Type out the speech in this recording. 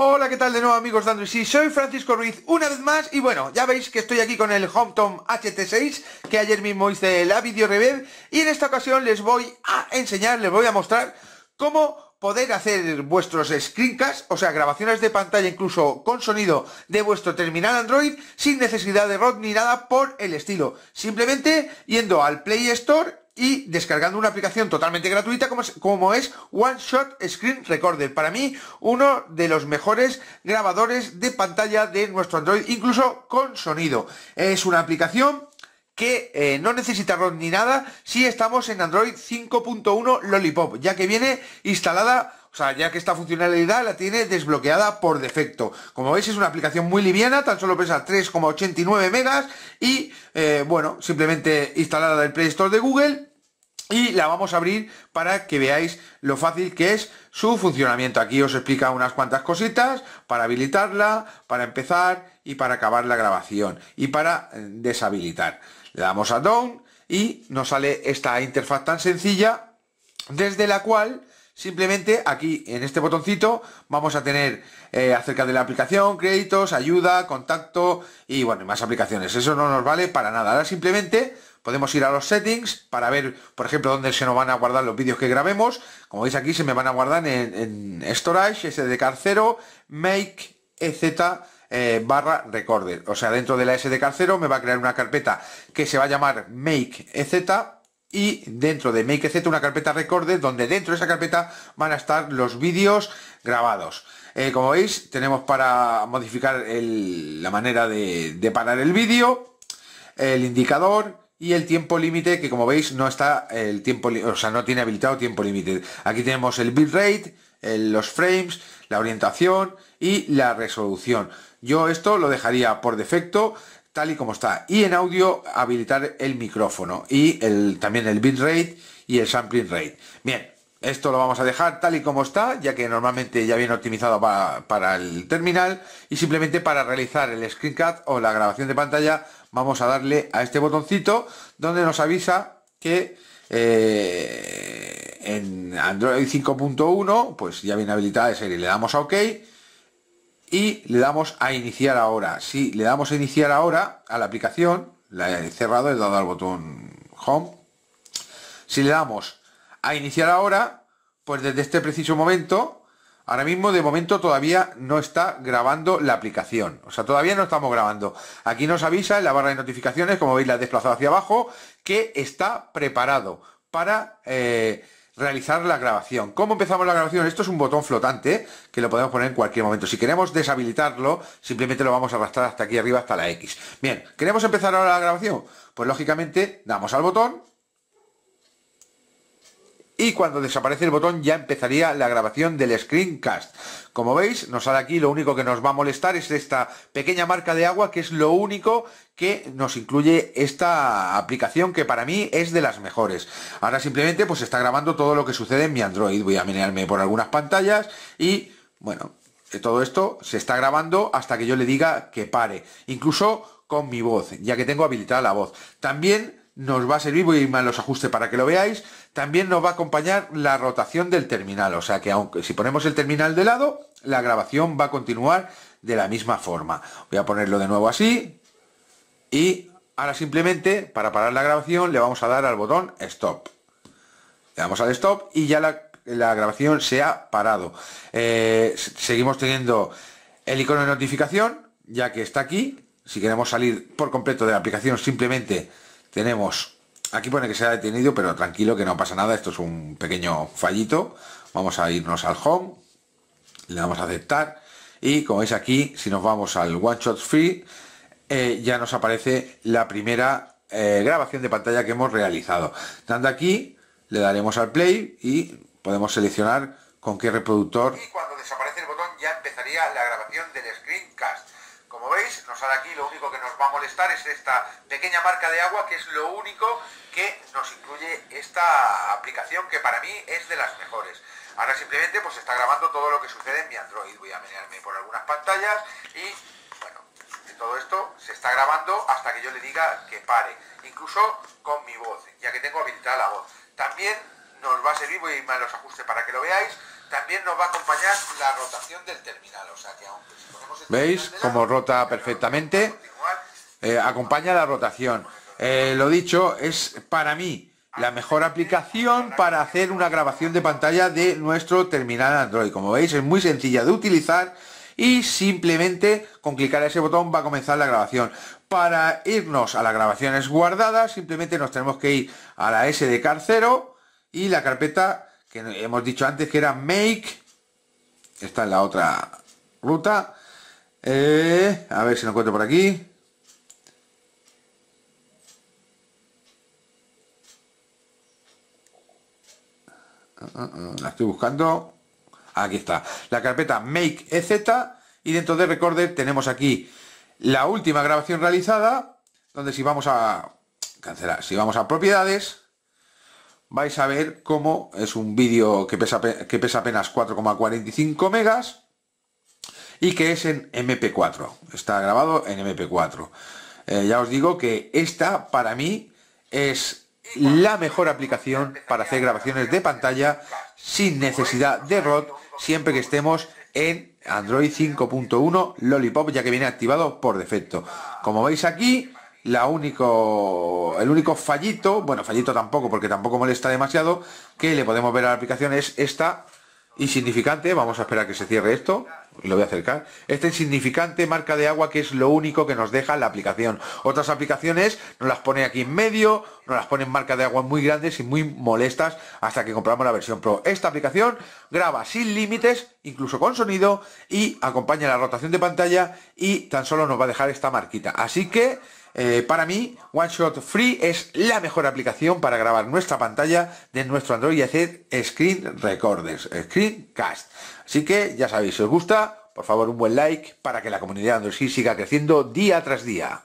Hola, ¿qué tal de nuevo amigos de Android? Sí, soy Francisco Ruiz una vez más y bueno, ya veis que estoy aquí con el HomeTom HT6 que ayer mismo hice la video review y en esta ocasión les voy a enseñar, les voy a mostrar cómo poder hacer vuestros screencasts, o sea, grabaciones de pantalla incluso con sonido de vuestro terminal Android sin necesidad de rod ni nada por el estilo. Simplemente yendo al Play Store y descargando una aplicación totalmente gratuita como es, como es One Shot Screen Recorder. Para mí, uno de los mejores grabadores de pantalla de nuestro Android, incluso con sonido. Es una aplicación que eh, no ROM ni nada si estamos en Android 5.1 Lollipop, ya que viene instalada o sea, ya que esta funcionalidad la tiene desbloqueada por defecto. Como veis es una aplicación muy liviana, tan solo pesa 3,89 megas y, eh, bueno, simplemente instalada del Play Store de Google y la vamos a abrir para que veáis lo fácil que es su funcionamiento. Aquí os explica unas cuantas cositas para habilitarla, para empezar y para acabar la grabación y para eh, deshabilitar. Le damos a Down y nos sale esta interfaz tan sencilla desde la cual simplemente aquí en este botoncito vamos a tener eh, acerca de la aplicación, créditos, ayuda, contacto y bueno, más aplicaciones. Eso no nos vale para nada. Ahora simplemente Podemos ir a los settings para ver, por ejemplo, dónde se nos van a guardar los vídeos que grabemos. Como veis aquí, se me van a guardar en, en Storage, SDK 0, Make, EZ, eh, barra Recorder. O sea, dentro de la sd 0 me va a crear una carpeta que se va a llamar Make, EZ, y dentro de Make, EZ, una carpeta recorder donde dentro de esa carpeta van a estar los vídeos grabados. Eh, como veis, tenemos para modificar la manera de, de parar el vídeo, el indicador, y el tiempo límite que como veis no está el tiempo o sea no tiene habilitado tiempo límite aquí tenemos el bitrate los frames la orientación y la resolución yo esto lo dejaría por defecto tal y como está y en audio habilitar el micrófono y el, también el bitrate y el sampling rate bien esto lo vamos a dejar tal y como está, ya que normalmente ya viene optimizado para, para el terminal y simplemente para realizar el screencast o la grabación de pantalla vamos a darle a este botoncito donde nos avisa que eh, en Android 5.1 pues ya viene habilitada de serie. Le damos a OK y le damos a iniciar ahora. Si le damos a iniciar ahora a la aplicación, la he cerrado, he dado al botón Home. Si le damos a iniciar ahora, pues desde este preciso momento Ahora mismo, de momento, todavía no está grabando la aplicación. O sea, todavía no estamos grabando. Aquí nos avisa en la barra de notificaciones, como veis, la he desplazado hacia abajo, que está preparado para eh, realizar la grabación. ¿Cómo empezamos la grabación? Esto es un botón flotante eh, que lo podemos poner en cualquier momento. Si queremos deshabilitarlo, simplemente lo vamos a arrastrar hasta aquí arriba, hasta la X. Bien, ¿queremos empezar ahora la grabación? Pues lógicamente damos al botón y cuando desaparece el botón ya empezaría la grabación del screencast. Como veis, nos sale aquí, lo único que nos va a molestar es esta pequeña marca de agua, que es lo único que nos incluye esta aplicación, que para mí es de las mejores. Ahora simplemente pues está grabando todo lo que sucede en mi Android. Voy a menearme por algunas pantallas y, bueno, eh, todo esto se está grabando hasta que yo le diga que pare. Incluso con mi voz, ya que tengo habilitada la voz. También nos va a servir, voy a ir a los ajustes para que lo veáis, también nos va a acompañar la rotación del terminal, o sea que aunque si ponemos el terminal de lado, la grabación va a continuar de la misma forma. Voy a ponerlo de nuevo así y ahora simplemente para parar la grabación le vamos a dar al botón stop. Le damos al stop y ya la, grabación se ha parado. Eh, seguimos teniendo el icono de notificación, ya que está aquí. Si queremos salir por completo de la aplicación, simplemente tenemos Aquí pone que se ha detenido, pero tranquilo que no pasa nada. Esto es un pequeño fallito. Vamos a irnos al home. Le damos a aceptar. Y como veis aquí, si nos vamos al One Shot Free, eh, ya nos aparece la primera eh, grabación de pantalla que hemos realizado. Dando aquí, le daremos al play y podemos seleccionar con qué reproductor nos sale aquí, lo único que nos va a molestar es esta pequeña marca de agua, que es lo único que nos incluye esta aplicación, que para mí es de las mejores. Ahora simplemente pues está grabando todo lo que sucede en mi Android. Voy a menearme por algunas pantallas y, bueno, todo esto se está grabando hasta que yo le diga que pare. Incluso con mi voz, ya que tengo habilitada la voz. También nos va a servir, voy a irme los ajustes para que lo veáis, también nos va a acompañar la rotación del terminal. Este ¿Veis cómo rota perfectamente? Eh, acompaña la rotación. Eh, lo dicho, es para mí la mejor aplicación para hacer una grabación de pantalla de nuestro terminal Android. Como veis, es muy sencilla de utilizar y simplemente con clicar ese botón va a comenzar la grabación. Para irnos a las grabaciones guardadas, simplemente nos tenemos que ir a la de carcero y la carpeta que hemos dicho antes que era make. está en la otra ruta. Eh, a ver si lo encuentro por aquí. Ah, ah, ah, la estoy buscando. Aquí está. La carpeta Make EZ. Y dentro de Recorder tenemos aquí la última grabación realizada. Donde si vamos a cancelar, si vamos a propiedades, vais a ver cómo es un vídeo que pesa, que pesa apenas 4,45 megas y que es en MP4. Está grabado en MP4. Eh, ya os digo que esta para mí es la mejor aplicación para hacer grabaciones de pantalla sin necesidad de ROT siempre que estemos en Android 5.1 Lollipop ya que viene activado por defecto. Como veis aquí la único, el único fallito, bueno, fallito tampoco porque tampoco molesta demasiado, que le podemos ver a la aplicación es esta insignificante, vamos a esperar que se cierre esto, lo voy a acercar, esta insignificante marca de agua que es lo único que nos deja la aplicación. Otras aplicaciones nos las pone aquí en medio, nos las en marca de agua muy grandes y muy molestas hasta que compramos la versión Pro. Esta aplicación graba sin límites, incluso con sonido, y acompaña la rotación de pantalla y tan solo nos va a dejar esta marquita. Así que eh, para mí, OneShot Free es la mejor aplicación para grabar nuestra pantalla de nuestro Android y hacer Screen Recorders, Screencast. Así que ya sabéis, si os gusta, por favor un buen like para que la comunidad Android siga creciendo día tras día.